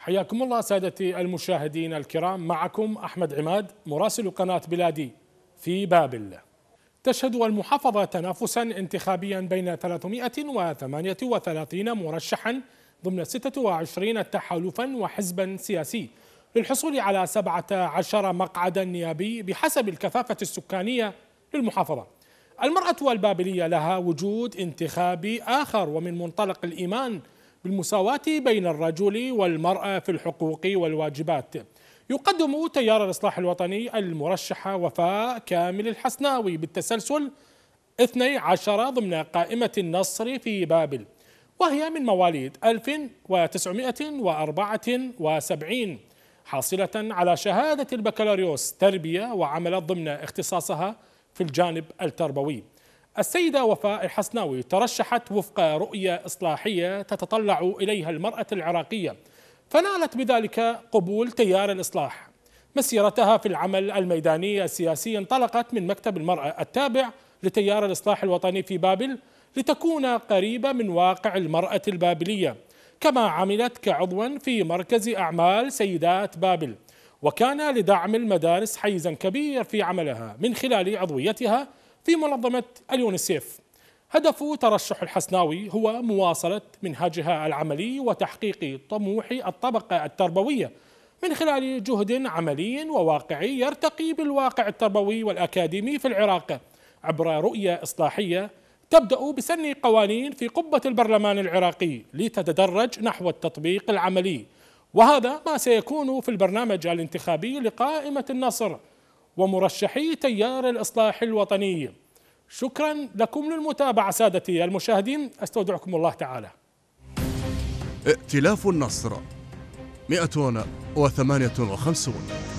حياكم الله سادتي المشاهدين الكرام معكم أحمد عماد مراسل قناة بلادي في بابل تشهد المحافظة تنافسا انتخابيا بين 338 مرشحا ضمن 26 تحالفا وحزبا سياسي للحصول على 17 مقعدا نيابي بحسب الكثافة السكانية للمحافظة المرأة البابلية لها وجود انتخابي آخر ومن منطلق الإيمان بالمساواة بين الرجل والمرأة في الحقوق والواجبات يقدم تيار الإصلاح الوطني المرشحة وفاء كامل الحسناوي بالتسلسل 12 ضمن قائمة النصر في بابل وهي من مواليد 1974 حاصلة على شهادة البكالوريوس تربية وعملت ضمن اختصاصها في الجانب التربوي السيدة وفاء الحسناوي ترشحت وفق رؤية إصلاحية تتطلع إليها المرأة العراقية فنالت بذلك قبول تيار الإصلاح مسيرتها في العمل الميداني السياسي انطلقت من مكتب المرأة التابع لتيار الإصلاح الوطني في بابل لتكون قريبة من واقع المرأة البابلية كما عملت كعضو في مركز أعمال سيدات بابل وكان لدعم المدارس حيزا كبير في عملها من خلال عضويتها في منظمة اليونيسيف هدف ترشح الحسناوي هو مواصلة منهجها العملي وتحقيق طموح الطبقة التربوية من خلال جهد عملي وواقعي يرتقي بالواقع التربوي والأكاديمي في العراق عبر رؤية إصلاحية تبدأ بسن قوانين في قبة البرلمان العراقي لتتدرج نحو التطبيق العملي وهذا ما سيكون في البرنامج الانتخابي لقائمة النصر ومرشحي تيار الإصلاح الوطني شكرا لكم للمتابعة سادتي المشاهدين أستودعكم الله تعالى ائتلاف النصر 158